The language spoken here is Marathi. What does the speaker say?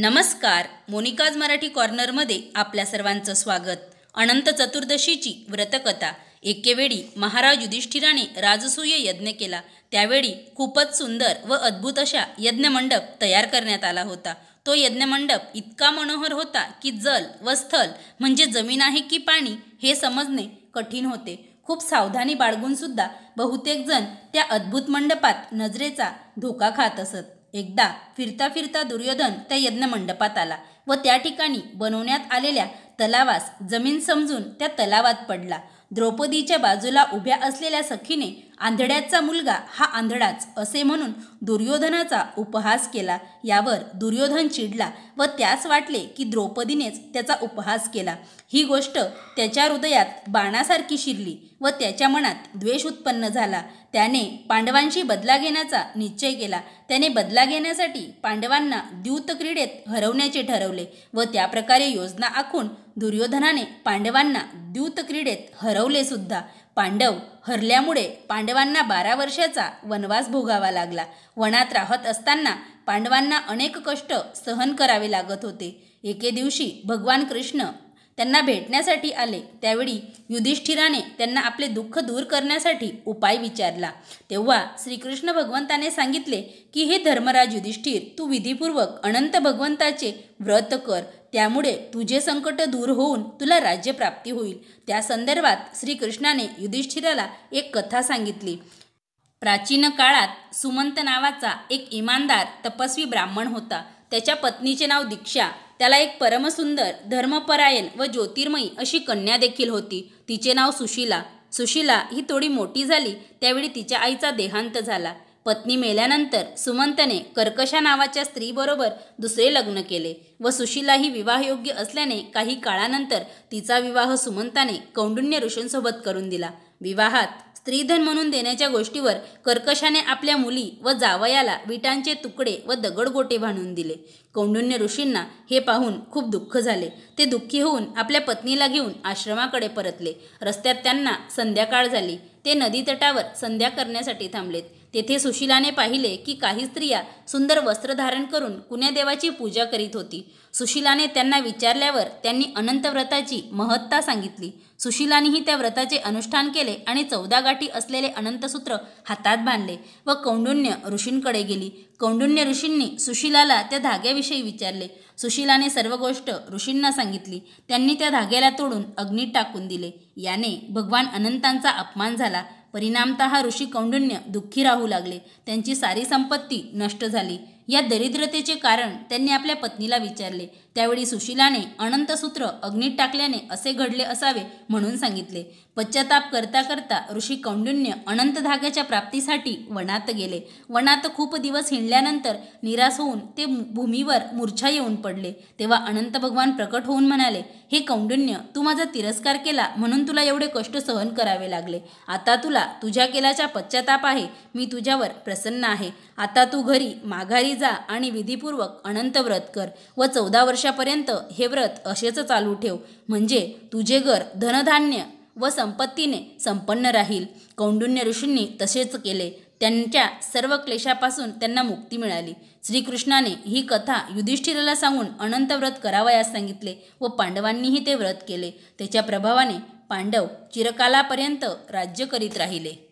नमस्कार मोनिकाज मराठी कॉर्नरमध्ये आपल्या सर्वांचं स्वागत अनंत चतुर्दशीची व्रतकथा एकेवेळी महाराज युधिष्ठिराने राजसूय यज्ञ केला त्यावेळी खूपच सुंदर व अद्भुत अशा यज्ञमंडप तयार करण्यात आला होता तो यज्ञमंडप इतका मनोहर होता की जल व स्थल म्हणजे जमीन आहे की पाणी हे समजणे कठीण होते खूप सावधानी बाळगूनसुद्धा जण त्या अद्भुत मंडपात नजरेचा धोका खात असत एकदा फिरता फिरता दुर्योधन त्या यज्ञमंडपात आला व त्या ठिकाणी बनवण्यात आलेल्या तलावास जमीन समजून त्या तलावात पडला द्रौपदीच्या बाजूला उभ्या असलेल्या सखीने आंधड्याचा मुलगा हा आंधडाच असे म्हणून दुर्योधनाचा उपहास केला यावर दुर्योधन चिडला व त्यास वाटले की द्रौपदीनेच त्याचा उपहास केला ही गोष्ट त्याच्या हृदयात बाणासारखी शिरली व त्याच्या मनात द्वेष उत्पन्न झाला त्याने पांडवांशी बदला घेण्याचा निश्चय केला त्याने बदला घेण्यासाठी पांडवांना द्यूत क्रीडेत हरवण्याचे ठरवले व त्याप्रकारे योजना आखून दुर्योधनाने पांडवांना द्यूत क्रीडेत हरवले सुद्धा पांडव हरल्यामुळे पांडवांना बारा वर्षाचा वनवास भोगावा लागला वनात राहत असताना पांडवांना अनेक कष्ट सहन करावे लागत होते एके दिवशी भगवान कृष्ण त्यांना भेटण्यासाठी आले त्यावेळी युधिष्ठिराने त्यांना आपले दुःख दूर करण्यासाठी उपाय विचारला तेव्हा श्रीकृष्ण भगवंताने सांगितले की हे धर्मराज युधिष्ठिर तू विधीपूर्वक अनंत भगवंताचे व्रत कर त्यामुळे तुझे संकट दूर होऊन तुला राज्यप्राप्ती होईल त्या संदर्भात श्रीकृष्णाने युधिष्ठिराला एक कथा सांगितली प्राचीन काळात सुमंत नावाचा एक इमानदार तपस्वी ब्राह्मण होता त्याच्या पत्नीचे नाव दीक्षा त्याला एक परमसुंदर धर्मपरायण व ज्योतिर्मयी अशी कन्या देखील होती तिचे नाव सुशीला सुशीला ही थोडी मोठी झाली त्यावेळी तिच्या आईचा देहांत झाला पत्नी मेल्यानंतर सुमंतने कर्कशा नावाच्या स्त्रीबरोबर दुसरे लग्न केले व सुशीलाही विवाहयोग्य असल्याने काही काळानंतर तिचा विवाह सुमंताने कौंडुण्य ऋषींसोबत करून दिला विवाहात स्त्रीधन म्हणून देण्याच्या गोष्टीवर कर्कशाने आपल्या मुली व जावयाला विटांचे तुकडे व दगड गोटे बांधून दिले कौंडुण्य ऋषींना हे पाहून खूप दुःख झाले ते दुःखी होऊन आपल्या पत्नीला घेऊन आश्रमाकडे परतले रस्त्यात त्यांना संध्याकाळ झाली ते नदीतटावर संध्या करण्यासाठी थांबलेत तेथे सुशिलाने पाहिले की काही स्त्रिया सुंदर वस्त्र धारण करून कुण्यादेवाची पूजा करीत होती सुशिलाने त्यांना विचारल्यावर त्यांनी अनंत व्रताची महत्ता सांगितली सुशिलानेही त्या व्रताचे अनुष्ठान केले आणि चौदा गाठी असलेले अनंतसूत्र हातात बांधले व कौंडुण्य ऋषींकडे गेली कौंडुण्य ऋषींनी सुशिलाला त्या धाग्याविषयी विचारले सुशिलाने सर्व गोष्ट ऋषींना सांगितली त्यांनी त्या धाग्याला तोडून अग्नीत टाकून दिले याने भगवान अनंतांचा अपमान झाला परिणामतः ऋषी कौंडण्य दुःखी राहू लागले त्यांची सारी संपत्ती नष्ट झाली या दरिद्रतेचे कारण त्यांनी आपल्या पत्नीला विचारले त्यावेळी सुशिलाने अनंतसूत्र अग्नीत टाकल्याने असे घडले असावे म्हणून सांगितले पश्चाताप करता करता ऋषी कौंडुण्य अनंत धाग्याच्या प्राप्तीसाठी वनात गेले वनात खूप दिवस हिंडल्यानंतर निराश होऊन ते भूमीवर मूर्छा येऊन पडले तेव्हा अनंत भगवान प्रकट होऊन म्हणाले हे कौंडुण्य तू माझा तिरस्कार केला म्हणून तुला एवढे कष्ट सहन करावे लागले आता तुला तुझ्या केल्याचा पश्चाताप आहे मी तुझ्यावर प्रसन्न आहे आता तू घरी माघारी जा आणि विधीपूर्वक अनंत व्रत कर व चौदा वर्षापर्यंत हे व्रत असेच चालू ठेव म्हणजे तुझे घर धनधान्य व संपत्तीने संपन्न राहील कौंडुण्य ऋषींनी तसेच केले त्यांच्या सर्व क्लेशापासून त्यांना मुक्ती मिळाली श्रीकृष्णाने ही कथा युधिष्ठिराला सांगून अनंतव्रत करावयास सांगितले व पांडवांनीही ते व्रत केले त्याच्या प्रभावाने पांडव चिरकालापर्यंत राज्य करीत राहिले